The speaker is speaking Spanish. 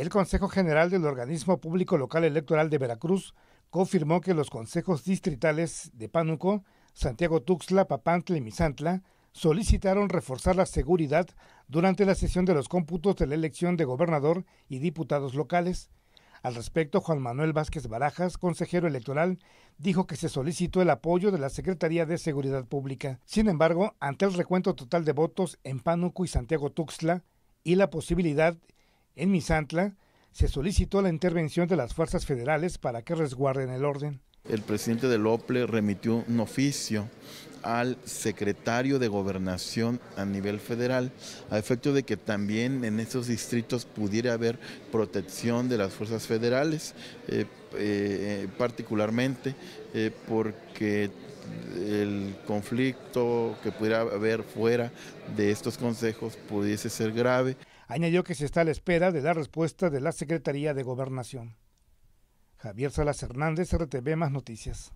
El Consejo General del Organismo Público Local Electoral de Veracruz confirmó que los consejos distritales de Pánuco, Santiago Tuxla, Papantla y Misantla solicitaron reforzar la seguridad durante la sesión de los cómputos de la elección de gobernador y diputados locales. Al respecto, Juan Manuel Vázquez Barajas, consejero electoral, dijo que se solicitó el apoyo de la Secretaría de Seguridad Pública. Sin embargo, ante el recuento total de votos en Pánuco y Santiago Tuxla y la posibilidad de en Misantla se solicitó la intervención de las fuerzas federales para que resguarden el orden. El presidente de OPLE remitió un oficio al secretario de gobernación a nivel federal, a efecto de que también en esos distritos pudiera haber protección de las fuerzas federales, eh, eh, particularmente eh, porque el conflicto que pudiera haber fuera de estos consejos pudiese ser grave. Añadió que se está a la espera de la respuesta de la Secretaría de Gobernación. Javier Salas Hernández, RTV Más Noticias.